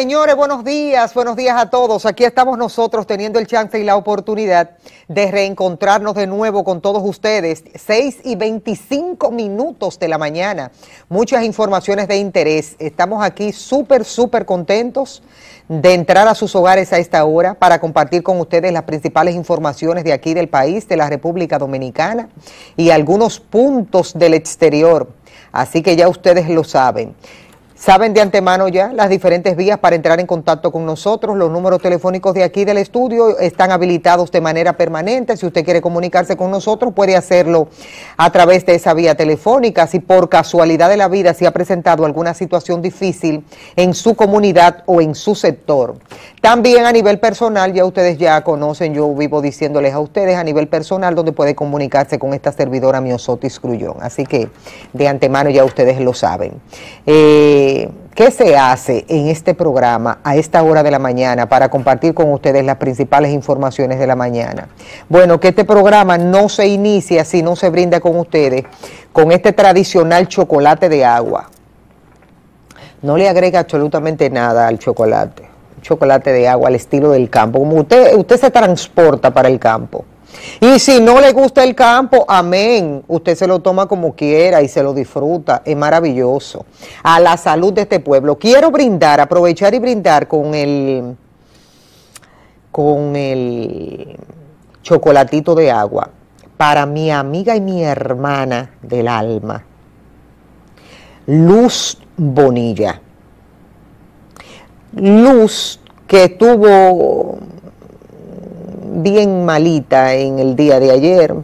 Señores, buenos días, buenos días a todos. Aquí estamos nosotros teniendo el chance y la oportunidad de reencontrarnos de nuevo con todos ustedes. 6 y 25 minutos de la mañana. Muchas informaciones de interés. Estamos aquí súper, súper contentos de entrar a sus hogares a esta hora para compartir con ustedes las principales informaciones de aquí del país, de la República Dominicana y algunos puntos del exterior. Así que ya ustedes lo saben. Saben de antemano ya las diferentes vías para entrar en contacto con nosotros. Los números telefónicos de aquí del estudio están habilitados de manera permanente. Si usted quiere comunicarse con nosotros, puede hacerlo a través de esa vía telefónica. Si por casualidad de la vida se ha presentado alguna situación difícil en su comunidad o en su sector. También a nivel personal, ya ustedes ya conocen, yo vivo diciéndoles a ustedes a nivel personal donde puede comunicarse con esta servidora Miosotis Crullón. Así que de antemano ya ustedes lo saben. Eh, qué se hace en este programa a esta hora de la mañana para compartir con ustedes las principales informaciones de la mañana. Bueno, que este programa no se inicia si no se brinda con ustedes con este tradicional chocolate de agua. No le agrega absolutamente nada al chocolate, chocolate de agua al estilo del campo, como usted, usted se transporta para el campo. Y si no le gusta el campo, amén. Usted se lo toma como quiera y se lo disfruta. Es maravilloso. A la salud de este pueblo. Quiero brindar, aprovechar y brindar con el con el chocolatito de agua para mi amiga y mi hermana del alma, Luz Bonilla. Luz que tuvo bien malita en el día de ayer,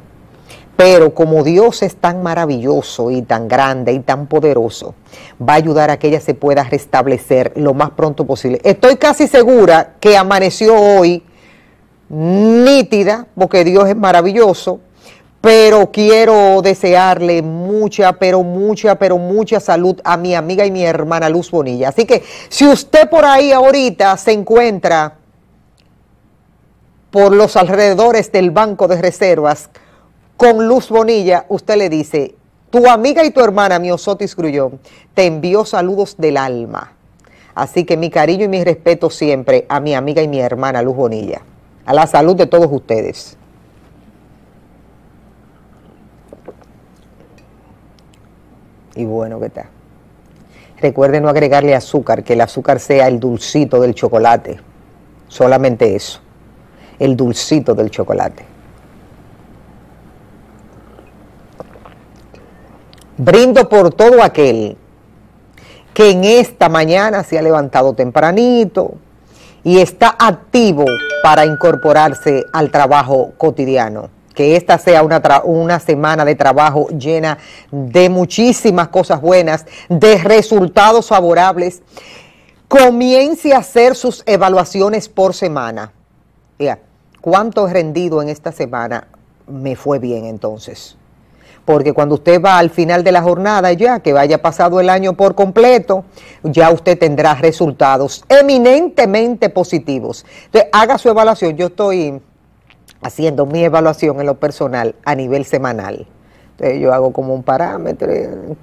pero como Dios es tan maravilloso y tan grande y tan poderoso, va a ayudar a que ella se pueda restablecer lo más pronto posible. Estoy casi segura que amaneció hoy nítida, porque Dios es maravilloso, pero quiero desearle mucha, pero mucha, pero mucha salud a mi amiga y mi hermana Luz Bonilla. Así que si usted por ahí ahorita se encuentra por los alrededores del Banco de Reservas con Luz Bonilla, usted le dice, tu amiga y tu hermana mi Osotis Grullón te envió saludos del alma. Así que mi cariño y mi respeto siempre a mi amiga y mi hermana Luz Bonilla. A la salud de todos ustedes. Y bueno ¿qué tal? Recuerden no agregarle azúcar, que el azúcar sea el dulcito del chocolate. Solamente eso el dulcito del chocolate. Brindo por todo aquel que en esta mañana se ha levantado tempranito y está activo para incorporarse al trabajo cotidiano. Que esta sea una, una, semana de trabajo llena de muchísimas cosas buenas, de resultados favorables. Comience a hacer sus evaluaciones por semana. ¿cuánto he rendido en esta semana? Me fue bien entonces. Porque cuando usted va al final de la jornada, ya que vaya pasado el año por completo, ya usted tendrá resultados eminentemente positivos. Entonces, haga su evaluación. Yo estoy haciendo mi evaluación en lo personal a nivel semanal yo hago como un parámetro,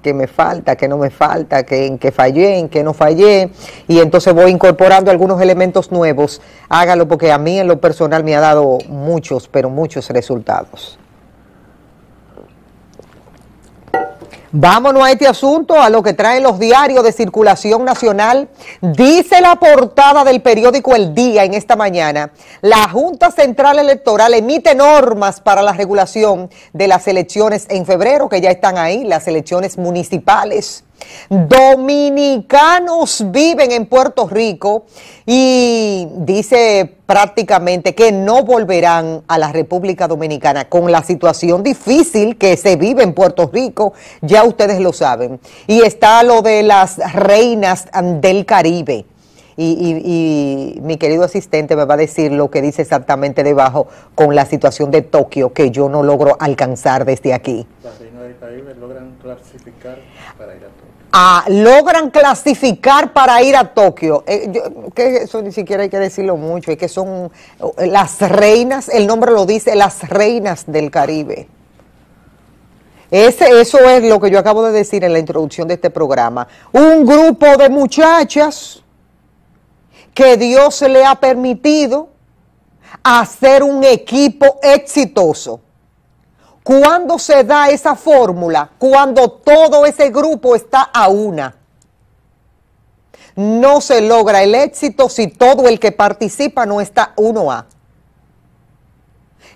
qué me falta, qué no me falta, que en qué fallé, en qué no fallé, y entonces voy incorporando algunos elementos nuevos. Hágalo porque a mí en lo personal me ha dado muchos, pero muchos resultados. Vámonos a este asunto, a lo que traen los diarios de circulación nacional. Dice la portada del periódico El Día en esta mañana, la Junta Central Electoral emite normas para la regulación de las elecciones en febrero, que ya están ahí, las elecciones municipales. Dominicanos viven en Puerto Rico y dice prácticamente que no volverán a la República Dominicana con la situación difícil que se vive en Puerto Rico, ya ustedes lo saben. Y está lo de las reinas del Caribe. Y, mi querido asistente me va a decir lo que dice exactamente debajo con la situación de Tokio que yo no logro alcanzar desde aquí. Las reinas del Caribe logran clasificar para ir a Tokio. Ah, logran clasificar para ir a Tokio. Eh, que eso ni siquiera hay que decirlo mucho, es que son eh, las reinas, el nombre lo dice, las reinas del Caribe. Ese, eso es lo que yo acabo de decir en la introducción de este programa. Un grupo de muchachas que Dios le ha permitido hacer un equipo exitoso. ¿Cuándo se da esa fórmula? Cuando todo ese grupo está a una. No se logra el éxito si todo el que participa no está uno a.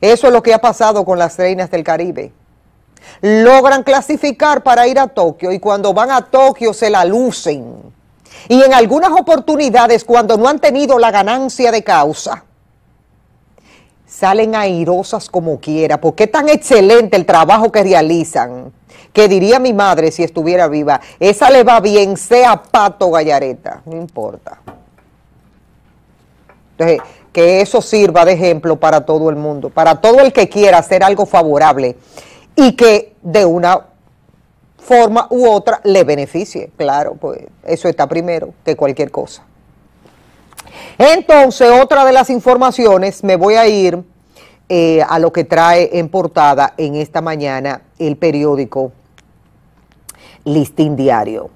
Eso es lo que ha pasado con las reinas del Caribe. Logran clasificar para ir a Tokio y cuando van a Tokio se la lucen. Y en algunas oportunidades, cuando no han tenido la ganancia de causa, salen airosas como quiera, porque es tan excelente el trabajo que realizan, que diría mi madre si estuviera viva, esa le va bien, sea pato gallareta, no importa. Entonces, que eso sirva de ejemplo para todo el mundo, para todo el que quiera hacer algo favorable y que de una forma u otra le beneficie, claro, pues eso está primero que cualquier cosa. Entonces, otra de las informaciones, me voy a ir eh, a lo que trae en portada en esta mañana el periódico Listín Diario,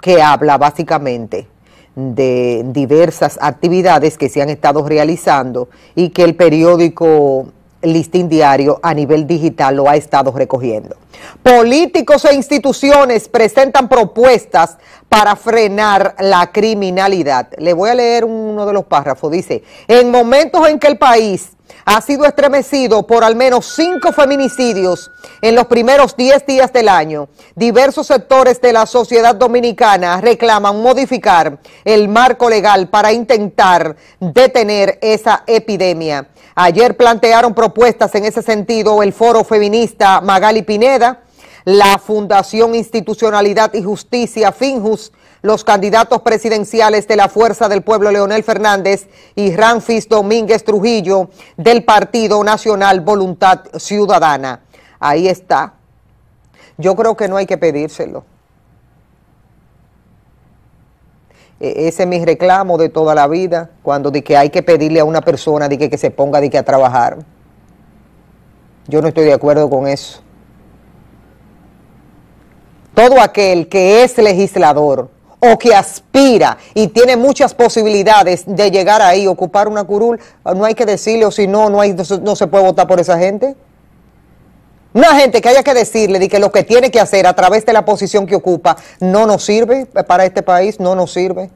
que habla básicamente de diversas actividades que se han estado realizando y que el periódico Listín Diario a nivel digital lo ha estado recogiendo. Políticos e instituciones presentan propuestas para frenar la criminalidad. Le voy a leer uno de los párrafos. Dice, en momentos en que el país ha sido estremecido por al menos cinco feminicidios en los primeros diez días del año. Diversos sectores de la sociedad dominicana reclaman modificar el marco legal para intentar detener esa epidemia. Ayer plantearon propuestas en ese sentido el foro feminista Magali Pineda, la Fundación Institucionalidad y Justicia Finjus, los candidatos presidenciales de la Fuerza del Pueblo Leonel Fernández y Ramfis Domínguez Trujillo del Partido Nacional Voluntad Ciudadana. Ahí está. Yo creo que no hay que pedírselo. E, ese es mi reclamo de toda la vida, cuando de que hay que pedirle a una persona de que, que se ponga de que a trabajar. Yo no estoy de acuerdo con eso. Todo aquel que es legislador o que aspira y tiene muchas posibilidades de llegar ahí, ocupar una curul, no hay que decirle o si no, no, hay, no se puede votar por esa gente. Una gente que haya que decirle de que lo que tiene que hacer a través de la posición que ocupa no nos sirve para este país, no nos sirve.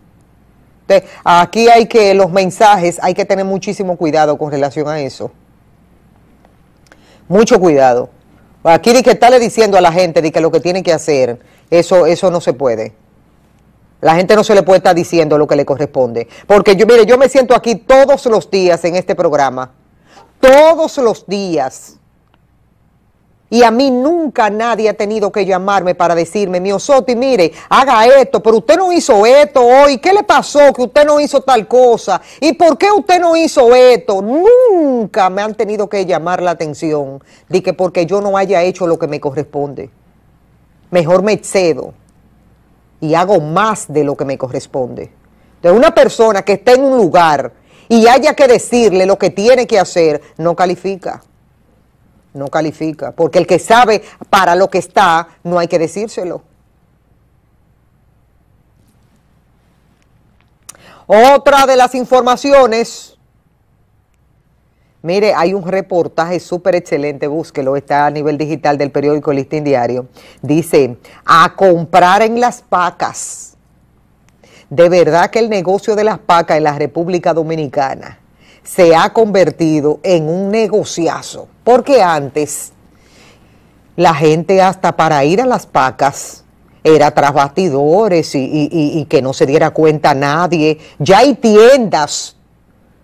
aquí hay que, los mensajes, hay que tener muchísimo cuidado con relación a eso. Mucho cuidado. Aquí de que estarle diciendo a la gente de que lo que tiene que hacer, eso, eso no se puede. La gente no se le puede estar diciendo lo que le corresponde. Porque yo, mire, yo me siento aquí todos los días en este programa. Todos los días y a mí nunca nadie ha tenido que llamarme para decirme, mi Soti, mire, haga esto, pero usted no hizo esto hoy, ¿qué le pasó que usted no hizo tal cosa? ¿Y por qué usted no hizo esto? Nunca me han tenido que llamar la atención de que porque yo no haya hecho lo que me corresponde. Mejor me cedo y hago más de lo que me corresponde. De una persona que esté en un lugar y haya que decirle lo que tiene que hacer, no califica no califica, porque el que sabe para lo que está, no hay que decírselo. Otra de las informaciones, mire, hay un reportaje súper excelente, búsquelo, está a nivel digital del periódico Listín Diario. Dice, a comprar en las pacas. De verdad que el negocio de las pacas en la República Dominicana se ha convertido en un negociazo, porque antes la gente hasta para ir a las pacas era tras bastidores y, y que no se diera cuenta nadie. Ya hay tiendas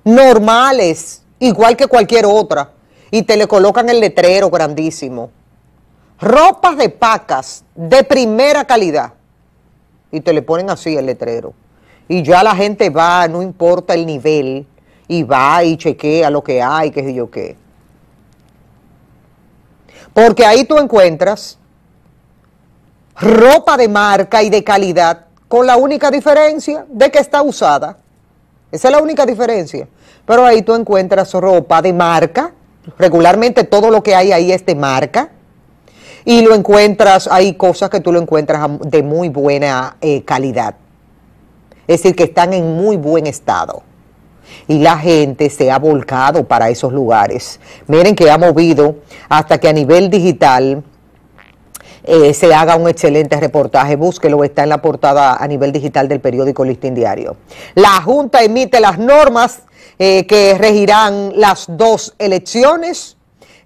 normales, igual que cualquier otra, y te le colocan el letrero grandísimo. Ropas de pacas de primera calidad. Y te le ponen así el letrero. Y ya la gente va, no importa el nivel, y va y chequea lo que hay, qué sé yo qué. Porque ahí tú encuentras ropa de marca y de calidad con la única diferencia de que está usada. Esa es la única diferencia. Pero ahí tú encuentras ropa de marca. Regularmente todo lo que hay ahí es de marca. Y lo encuentras, hay cosas que tú lo encuentras de muy buena eh, calidad. Es decir, que están en muy buen estado y la gente se ha volcado para esos lugares. Miren que ha movido hasta que a nivel digital eh, se haga un excelente reportaje. Búsquelo, está en la portada a nivel digital del periódico Listín Diario. La Junta emite las normas eh, que regirán las dos elecciones,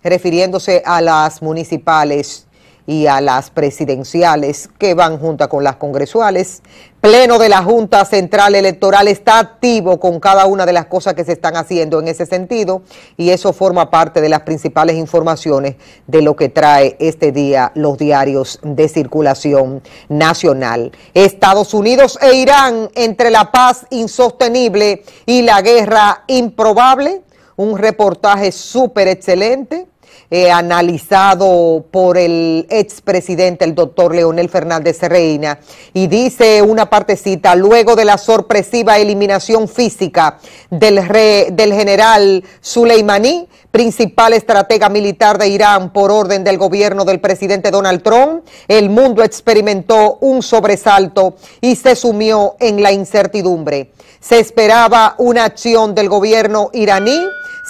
refiriéndose a las municipales y a las presidenciales que van junto con las congresuales. Pleno de la Junta Central Electoral está activo con cada una de las cosas que se están haciendo en ese sentido y eso forma parte de las principales informaciones de lo que trae este día los diarios de circulación nacional. Estados Unidos e Irán entre la paz insostenible y la guerra improbable, un reportaje súper excelente eh, analizado por el expresidente, el doctor Leonel Fernández Reina, y dice una partecita, luego de la sorpresiva eliminación física del, del general Suleimani, principal estratega militar de Irán por orden del gobierno del presidente Donald Trump, el mundo experimentó un sobresalto y se sumió en la incertidumbre. Se esperaba una acción del gobierno iraní,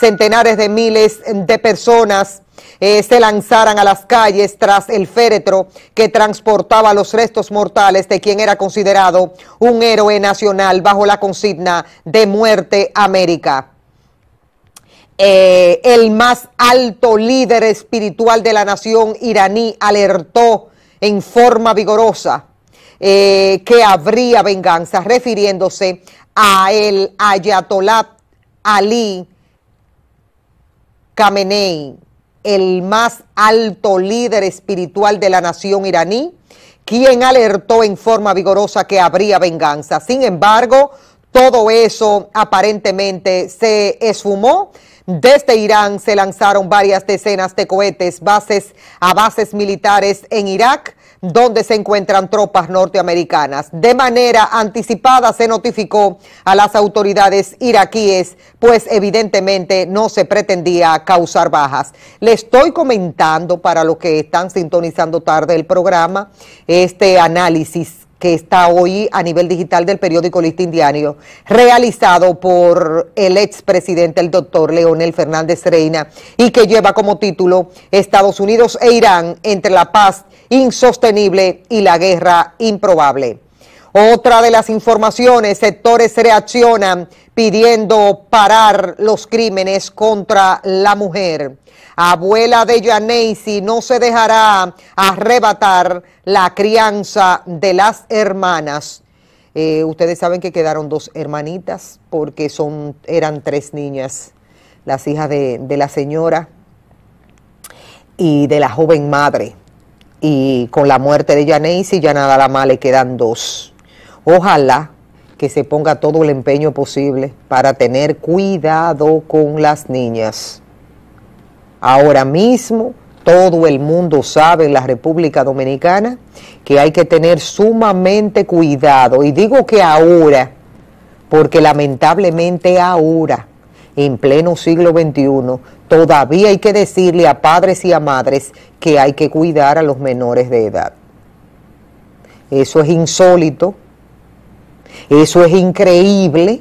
centenares de miles de personas eh, se lanzaran a las calles tras el féretro que transportaba los restos mortales de quien era considerado un héroe nacional bajo la consigna de muerte América. Eh, el más alto líder espiritual de la nación iraní alertó en forma vigorosa eh, que habría venganza, refiriéndose a el Ayatollah Ali Khamenei el más alto líder espiritual de la nación iraní, quien alertó en forma vigorosa que habría venganza. Sin embargo, todo eso aparentemente se esfumó desde Irán se lanzaron varias decenas de cohetes bases a bases militares en Irak, donde se encuentran tropas norteamericanas. De manera anticipada se notificó a las autoridades iraquíes, pues evidentemente no se pretendía causar bajas. Le estoy comentando para los que están sintonizando tarde el programa este análisis que está hoy a nivel digital del periódico Lista Indianio, realizado por el expresidente, el doctor Leonel Fernández Reina, y que lleva como título Estados Unidos e Irán entre la paz insostenible y la guerra improbable. Otra de las informaciones, sectores reaccionan pidiendo parar los crímenes contra la mujer. Abuela de Yaneisi no se dejará arrebatar la crianza de las hermanas. Eh, ustedes saben que quedaron dos hermanitas porque son, eran tres niñas, las hijas de, la señora y de la joven madre. Y con la muerte de Yaneisi ya nada más le quedan dos. Ojalá que se ponga todo el empeño posible para tener cuidado con las niñas. Ahora mismo todo el mundo sabe en la República Dominicana que hay que tener sumamente cuidado. Y digo que ahora, porque lamentablemente ahora, en pleno siglo XXI, todavía hay que decirle a padres y a madres que hay que cuidar a los menores de edad. Eso es insólito, eso es increíble,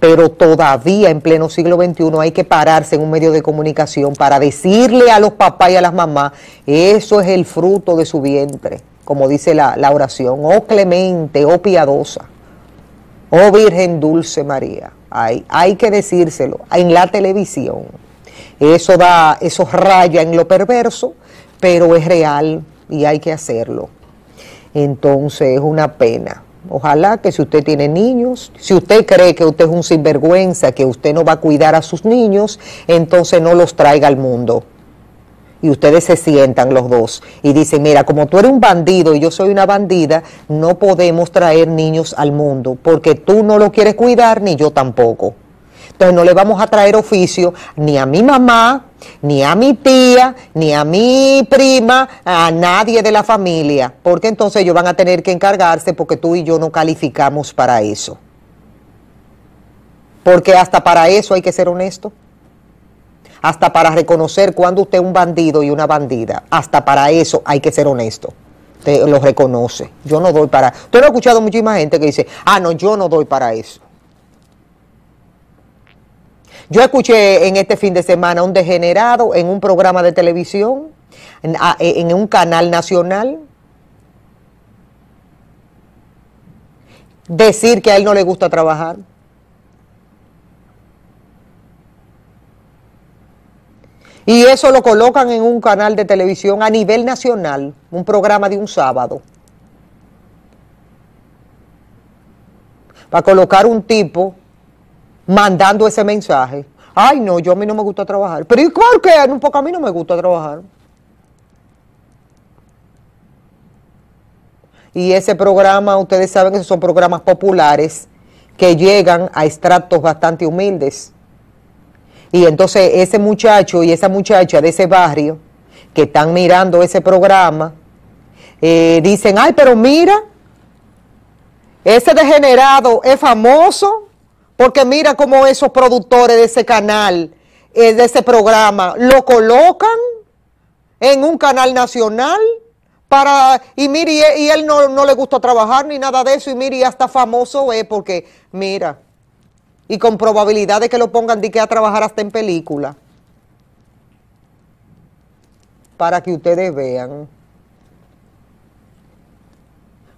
pero todavía en pleno siglo XXI hay que pararse en un medio de comunicación para decirle a los papás y a las mamás, eso es el fruto de su vientre, como dice la, oración, oh clemente, oh piadosa, oh Virgen Dulce María. Hay, hay que decírselo en la televisión. Eso da, eso raya en lo perverso, pero es real y hay que hacerlo. Entonces es una pena. Ojalá que si usted tiene niños, si usted cree que usted es un sinvergüenza, que usted no va a cuidar a sus niños, entonces no los traiga al mundo. Y ustedes se sientan los dos y dicen, mira, como tú eres un bandido y yo soy una bandida, no podemos traer niños al mundo, porque tú no lo quieres cuidar ni yo tampoco. Entonces no le vamos a traer oficio ni a mi mamá, ni a mi tía, ni a mi prima, a nadie de la familia, porque entonces ellos van a tener que encargarse porque tú y yo no calificamos para eso. Porque hasta para eso hay que ser honesto. Hasta para reconocer cuando usted es un bandido y una bandida. Hasta para eso hay que ser honesto. Usted lo reconoce. Yo no doy para. Usted lo ha escuchado muchísima gente que dice, ah, no, yo no doy para eso. Yo escuché en este fin de semana un degenerado en un programa de televisión, en, ah, eh, en un canal nacional, decir que a él no le gusta trabajar. Y eso lo colocan en un canal de televisión a nivel nacional, un programa de un sábado. Para colocar un tipo mandando ese mensaje. Ay, no, yo a mí no me gusta trabajar. Pero ¿y por qué? Un poco a mí no me gusta trabajar. Y ese programa, ustedes saben que son programas populares que llegan a estratos bastante humildes. Y entonces ese muchacho y esa muchacha de ese barrio que están mirando ese programa, eh, dicen, ay, pero mira, ese degenerado es famoso, porque mira cómo esos productores de ese canal, eh, de ese programa, lo colocan en un canal nacional para, y mire, y, él no, le gusta trabajar ni nada de eso, y mire, y hasta famoso es porque, mira, y con probabilidad de que lo pongan de que a trabajar hasta en película. Para que ustedes vean.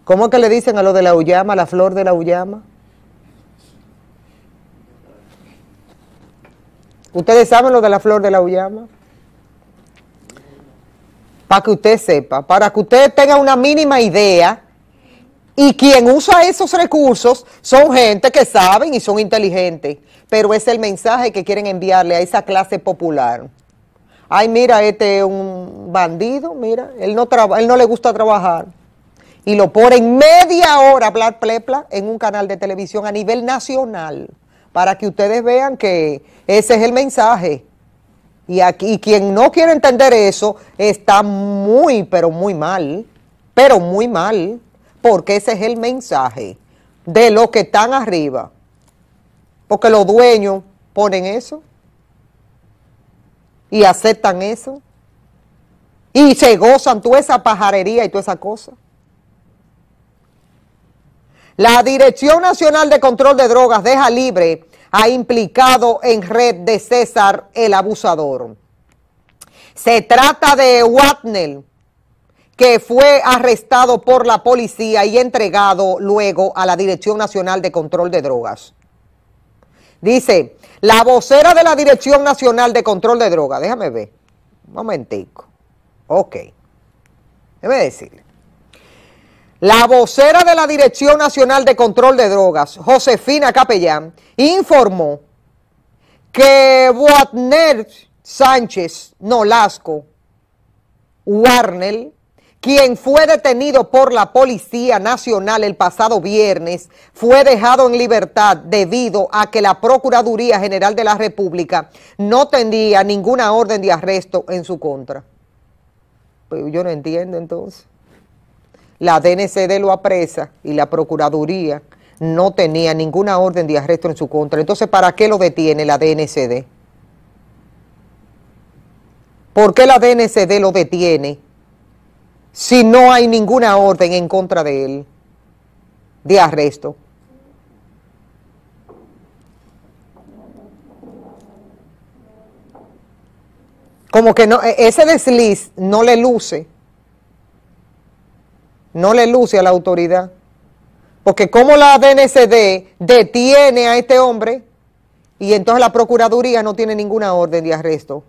¿Cómo es que le dicen a lo de la Ullama, la flor de la Ullama? Ustedes saben lo de la flor de la ullama? Para que usted sepa, para que usted tenga una mínima idea. Y quien usa esos recursos son gente que saben y son inteligentes. Pero es el mensaje que quieren enviarle a esa clase popular. Ay, mira, este es un bandido, mira, él no, él no le gusta trabajar y lo ponen media hora bla, hablar plepla en un canal de televisión a nivel nacional para que ustedes vean que ese es el mensaje. Y aquí quien no quiere entender eso está muy, pero muy mal, pero muy mal, porque ese es el mensaje de los que están arriba. Porque los dueños ponen eso y aceptan eso y se gozan toda esa pajarería y toda esa cosa. La Dirección Nacional de Control de Drogas deja libre a implicado en red de César el Abusador. Se trata de Watnell, que fue arrestado por la policía y entregado luego a la Dirección Nacional de Control de Drogas. Dice, la vocera de la Dirección Nacional de Control de Drogas, déjame ver, un momentico, ok, déjame decirle. La vocera de la Dirección Nacional de Control de Drogas, Josefina Capellán, informó que Wagner Sánchez Nolasco, Warner, quien fue detenido por la Policía Nacional el pasado viernes, fue dejado en libertad debido a que la Procuraduría General de la República no tenía ninguna orden de arresto en su contra. Pues yo no entiendo entonces la DNCD lo apresa y la Procuraduría no tenía ninguna orden de arresto en su contra. Entonces, ¿para qué lo detiene la DNCD? ¿Por qué la DNCD lo detiene si no hay ninguna orden en contra de él de arresto? Como que no, e-, ese desliz no le luce no le luce a la autoridad. Porque como la DNCD detiene a este hombre y entonces la Procuraduría no tiene ninguna orden de arresto.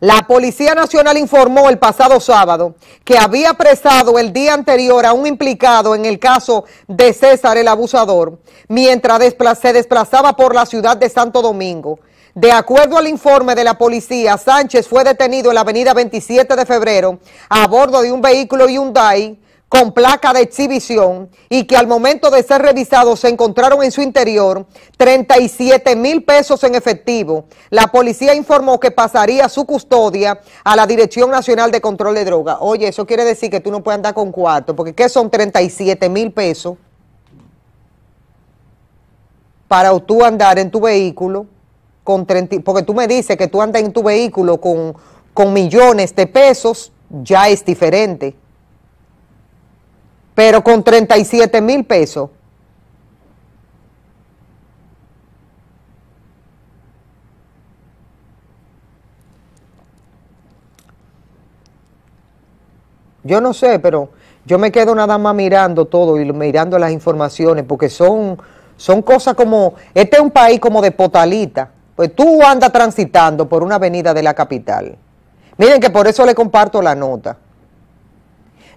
La Policía Nacional informó el pasado sábado que había apresado el día anterior a un implicado en el caso de César el Abusador, mientras se desplazaba por la ciudad de Santo Domingo. De acuerdo al informe de la policía, Sánchez fue detenido en la avenida 27 de febrero a bordo de un vehículo Hyundai con placa de exhibición y que al momento de ser revisado se encontraron en su interior 37 mil pesos en efectivo. La policía informó que pasaría su custodia a la Dirección Nacional de Control de Drogas. Oye, eso quiere decir que tú no puedes andar con cuatro, porque ¿qué son 37 mil pesos para tú andar en tu vehículo? porque tú me dices que tú andas en tu vehículo con, millones de pesos, ya es diferente. Pero con 37 mil pesos. Yo no sé, pero yo me quedo nada más mirando todo y mirando las informaciones, porque son, son cosas como, este es un país como de potalita pues tú andas transitando por una avenida de la capital. Miren que por eso le comparto la nota.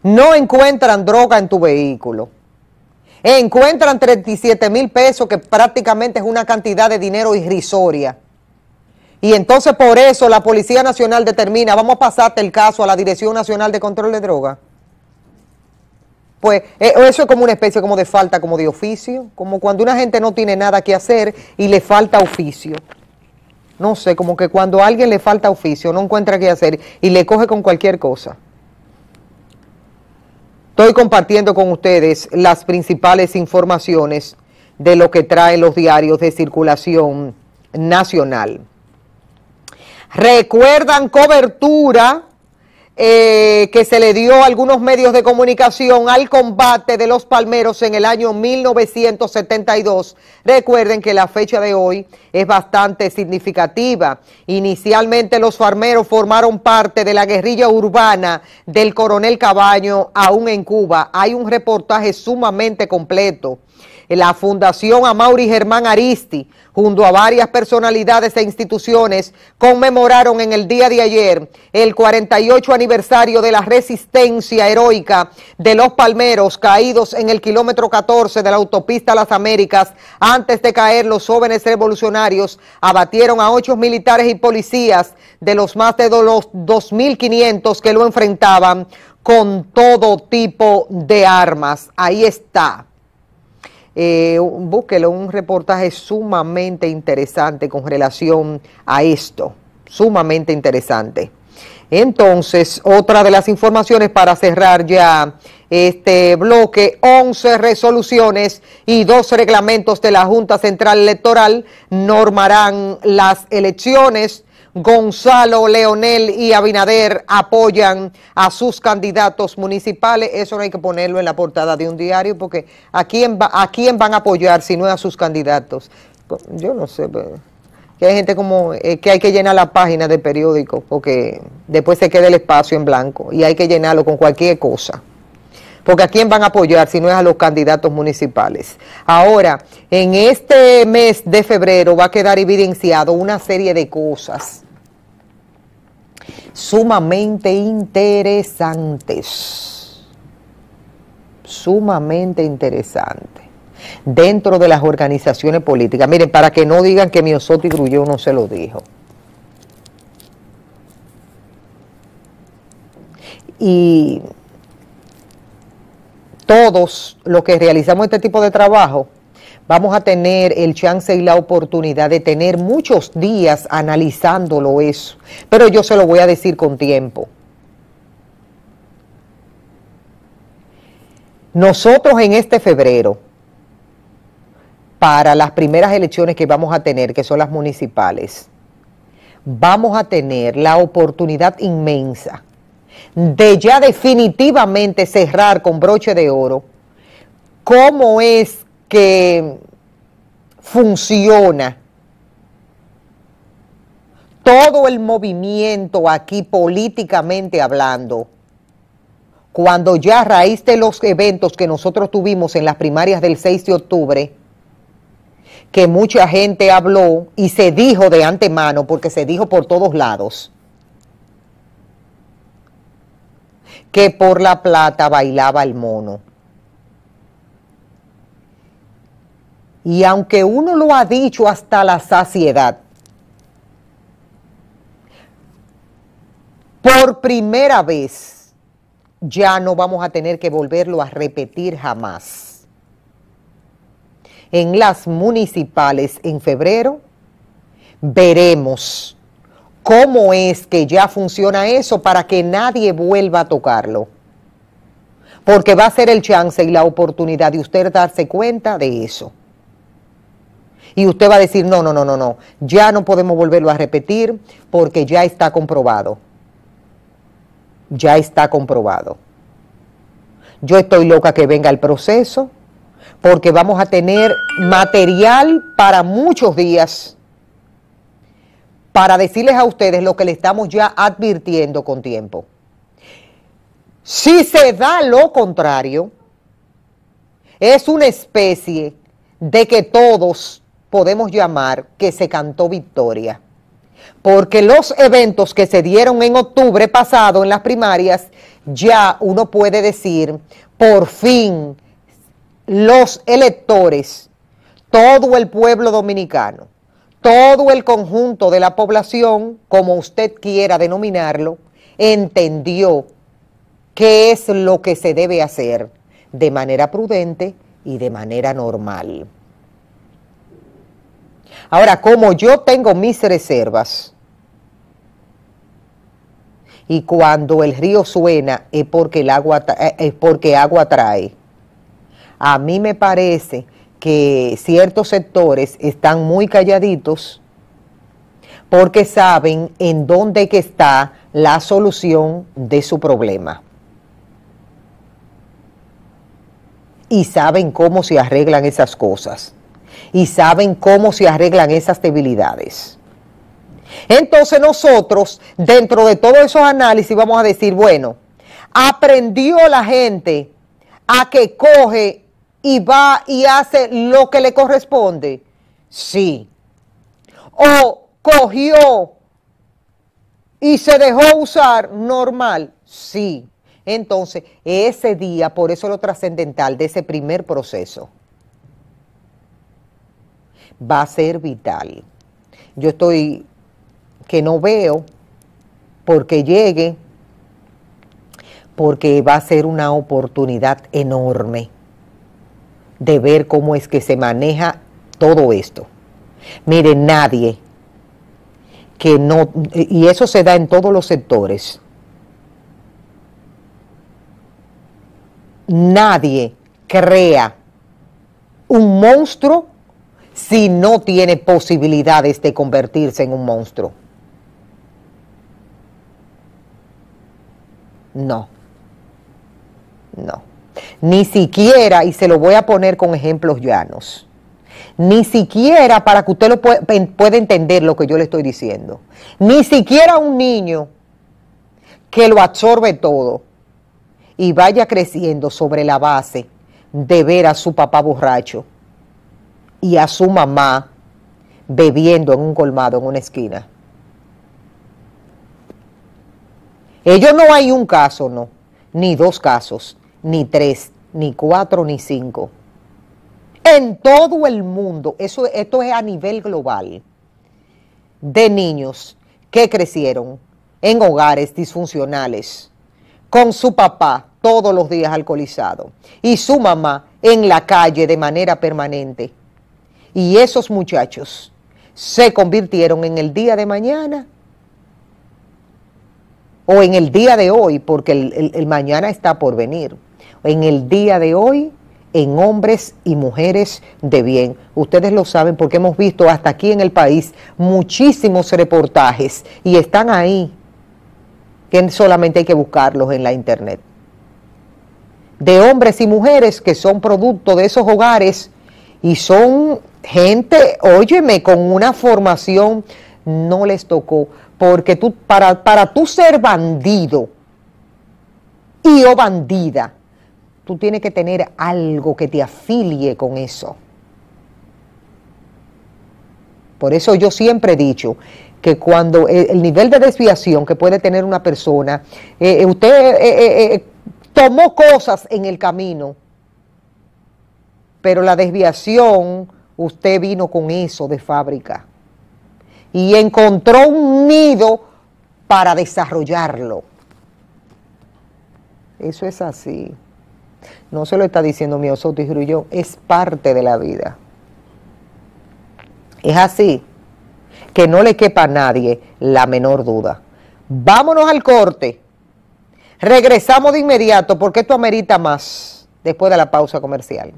No encuentran droga en tu vehículo. Encuentran 37 mil pesos, que prácticamente es una cantidad de dinero irrisoria. Y entonces por eso la Policía Nacional determina, vamos a pasarte el caso a la Dirección Nacional de Control de Droga Pues eh, eso es como una especie como de falta, como de oficio, como cuando una gente no tiene nada que hacer y le falta oficio no sé, como que cuando a alguien le falta oficio, no encuentra qué hacer y le coge con cualquier cosa. Estoy compartiendo con ustedes las principales informaciones de lo que traen los diarios de circulación nacional. Recuerdan cobertura eh, que se le dio algunos medios de comunicación al combate de los palmeros en el año 1972. Recuerden que la fecha de hoy es bastante significativa. Inicialmente los farmeros formaron parte de la guerrilla urbana del coronel Cabaño, aún en Cuba. Hay un reportaje sumamente completo la Fundación Amaury Germán Aristi, junto a varias personalidades e instituciones, conmemoraron en el día de ayer el 48 aniversario de la resistencia heroica de los palmeros caídos en el kilómetro 14 de la autopista Las Américas. Antes de caer, los jóvenes revolucionarios abatieron a ocho militares y policías de los más de los 2.500 que lo enfrentaban con todo tipo de armas. Ahí está eh, búsquelo, un reportaje sumamente interesante con relación a esto, sumamente interesante. Entonces, otra de las informaciones para cerrar ya este bloque, 11 resoluciones y dos reglamentos de la Junta Central Electoral normarán las elecciones Gonzalo, Leonel y Abinader apoyan a sus candidatos municipales. Eso no hay que ponerlo en la portada de un diario porque ¿a quién, va, a quién van a apoyar si no es a sus candidatos? Pues, yo no sé, pues, que hay gente como eh, que hay que llenar la página del periódico porque después se queda el espacio en blanco y hay que llenarlo con cualquier cosa porque a quién van a apoyar si no es a los candidatos municipales. Ahora, en este mes de febrero va a quedar evidenciado una serie de cosas sumamente interesantes, sumamente interesantes dentro de las organizaciones políticas. Miren, para que no digan que mi Miosotti Grullón no se lo dijo. Y todos los que realizamos este tipo de trabajo, vamos a tener el chance y la oportunidad de tener muchos días analizándolo eso, pero yo se lo voy a decir con tiempo. Nosotros en este febrero, para las primeras elecciones que vamos a tener, que son las municipales, vamos a tener la oportunidad inmensa de ya definitivamente cerrar con broche de oro cómo es que funciona. Todo el movimiento aquí políticamente hablando, cuando ya a raíz de los eventos que nosotros tuvimos en las primarias del 6 de octubre, que mucha gente habló y se dijo de antemano, porque se dijo por todos lados, que por la plata bailaba el mono Y aunque uno lo ha dicho hasta la saciedad, por primera vez ya no vamos a tener que volverlo a repetir jamás. En las municipales en febrero veremos cómo es que ya funciona eso para que nadie vuelva a tocarlo. Porque va a ser el chance y la oportunidad de usted darse cuenta de eso y usted va a decir, no, no, no, no, no, ya no podemos volverlo a repetir porque ya está comprobado. Ya está comprobado. Yo estoy loca que venga el proceso porque vamos a tener material para muchos días para decirles a ustedes lo que le estamos ya advirtiendo con tiempo. Si se da lo contrario, es una especie de que todos podemos llamar que se cantó victoria, porque los eventos que se dieron en octubre pasado en las primarias, ya uno puede decir, por fin los electores, todo el pueblo dominicano, todo el conjunto de la población, como usted quiera denominarlo, entendió qué es lo que se debe hacer de manera prudente y de manera normal. Ahora, como yo tengo mis reservas, y cuando el río suena es porque, el agua, eh, es porque agua trae. A mí me parece que ciertos sectores están muy calladitos porque saben en dónde que está la solución de su problema. Y saben cómo se arreglan esas cosas y saben cómo se arreglan esas debilidades. Entonces nosotros, dentro de todos esos análisis, vamos a decir, bueno, aprendió la gente a que coge y va y hace lo que le corresponde. Sí. O cogió y se dejó usar normal. Sí. Entonces, ese día, por eso lo trascendental de ese primer proceso va a ser vital. Yo estoy que no veo porque llegue, porque va a ser una oportunidad enorme de ver cómo es que se maneja todo esto. Mire, nadie que no, y eso se da en todos los sectores, nadie crea un monstruo si no tiene posibilidades de convertirse en un monstruo? No, no. Ni siquiera, y se lo voy a poner con ejemplos llanos, ni siquiera para que usted lo pueda entender lo que yo le estoy diciendo, ni siquiera un niño que lo absorbe todo y vaya creciendo sobre la base de ver a su papá borracho y a su mamá bebiendo en un colmado, en una esquina. Ellos no hay un caso, no, ni dos casos, ni tres, ni cuatro, ni cinco. En todo el mundo, eso, esto es a nivel global, de niños que crecieron en hogares disfuncionales, con su papá todos los días alcoholizado y su mamá en la calle de manera permanente y esos muchachos se convirtieron en el día de mañana o en el día de hoy, porque el, mañana está por venir, en el día de hoy en hombres y mujeres de bien. Ustedes lo saben porque hemos visto hasta aquí en el país muchísimos reportajes y están ahí, que solamente hay que buscarlos en la internet. De hombres y mujeres que son producto de esos hogares y son gente, óyeme, con una formación no les tocó, porque tú, para, para tú ser bandido y o bandida, tú tienes que tener algo que te afilie con eso. Por eso yo siempre he dicho que cuando eh, el nivel de desviación que puede tener una persona, eh, eh, usted tomó cosas en el camino, pero la desviación usted vino con eso de fábrica y encontró un nido para desarrollarlo. Eso es así. No se lo está diciendo mi y Grullón, es parte de la vida. Es así. Que no le quepa a nadie la menor duda. Vámonos al corte. Regresamos de inmediato porque esto amerita más después de la pausa comercial.